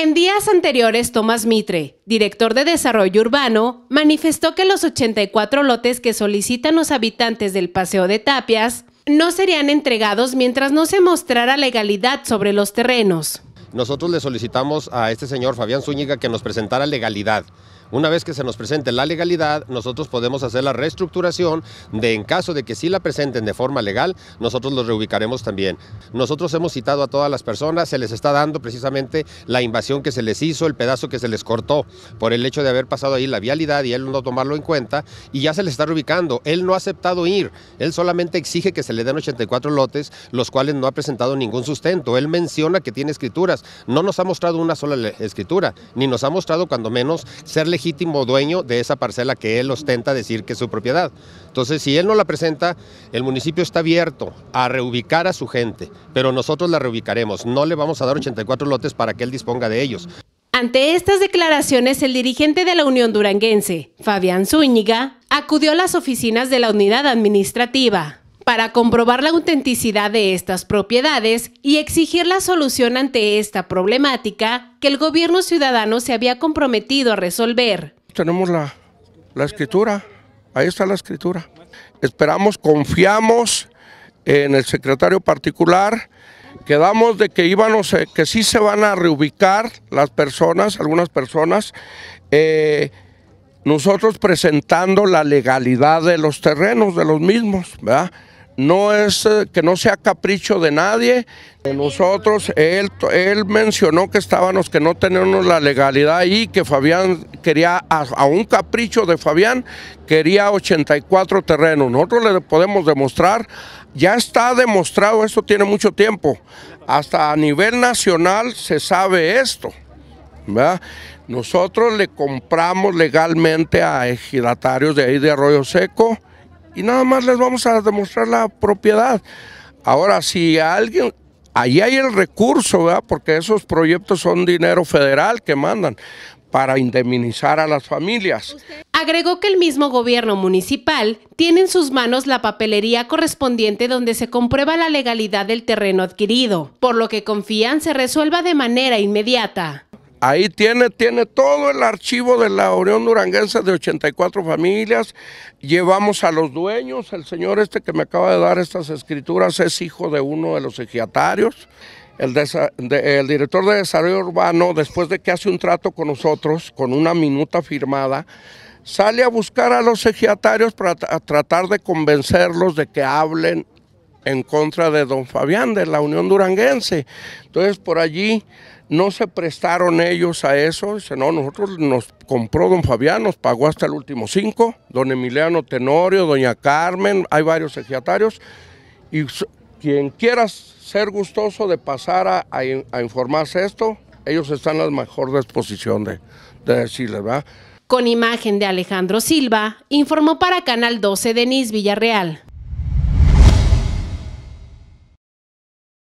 En días anteriores, Tomás Mitre, director de Desarrollo Urbano, manifestó que los 84 lotes que solicitan los habitantes del Paseo de Tapias no serían entregados mientras no se mostrara legalidad sobre los terrenos. Nosotros le solicitamos a este señor Fabián Zúñiga que nos presentara legalidad. Una vez que se nos presente la legalidad, nosotros podemos hacer la reestructuración de en caso de que sí la presenten de forma legal, nosotros los reubicaremos también. Nosotros hemos citado a todas las personas, se les está dando precisamente la invasión que se les hizo, el pedazo que se les cortó por el hecho de haber pasado ahí la vialidad y él no tomarlo en cuenta y ya se les está reubicando. Él no ha aceptado ir, él solamente exige que se le den 84 lotes, los cuales no ha presentado ningún sustento. Él menciona que tiene escrituras, no nos ha mostrado una sola escritura, ni nos ha mostrado cuando menos ser legal legítimo dueño de esa parcela que él ostenta decir que es su propiedad. Entonces, si él no la presenta, el municipio está abierto a reubicar a su gente, pero nosotros la reubicaremos. No le vamos a dar 84 lotes para que él disponga de ellos. Ante estas declaraciones, el dirigente de la Unión Duranguense, Fabián Zúñiga, acudió a las oficinas de la unidad administrativa para comprobar la autenticidad de estas propiedades y exigir la solución ante esta problemática que el gobierno ciudadano se había comprometido a resolver. Tenemos la, escritura, ahí está la escritura. Esperamos, confiamos en el secretario particular, quedamos de que íbamos, que sí se van a reubicar las personas, algunas personas, eh, nosotros presentando la legalidad de los terrenos, de los mismos, ¿verdad? no es eh, que no sea capricho de nadie. Nosotros, él, él mencionó que estábamos, que no teníamos la legalidad y que Fabián quería, a, un capricho de Fabián, quería 84 terrenos. Nosotros le podemos demostrar, ya está demostrado, esto tiene mucho tiempo. Hasta a nivel nacional se sabe esto. Nosotros le compramos legalmente a ejidatarios de ahí de Arroyo Seco y nada más les vamos a demostrar la propiedad. Ahora, si alguien, ahí hay el recurso, ¿verdad? Porque esos proyectos son dinero federal que mandan para indemnizar a las familias. Agregó que el mismo gobierno municipal tiene en sus manos la papelería correspondiente donde se comprueba la legalidad del terreno adquirido, por lo que confían se resuelva de manera inmediata. Ahí tiene, tiene todo el archivo de la Unión Duranguense de 84 familias. Llevamos a los dueños. El señor este que me acaba de dar estas escrituras es hijo de uno de los ejiatarios, El, director de desarrollo urbano, después de que hace un trato con nosotros, con una minuta firmada, sale a buscar a los ejiatarios para tratar de convencerlos de que hablen en contra de don Fabián, de la Unión Duranguense. Entonces, por allí no se prestaron ellos a eso, sino no, nosotros nos compró don Fabián, nos pagó hasta el último cinco, don Emiliano Tenorio, doña Carmen, hay varios ejidatarios, y quien quiera ser gustoso de pasar a, informarse esto, ellos están a la mejor disposición de, de decirles, Con imagen de Alejandro Silva, informó para Canal 12 Denis Villarreal.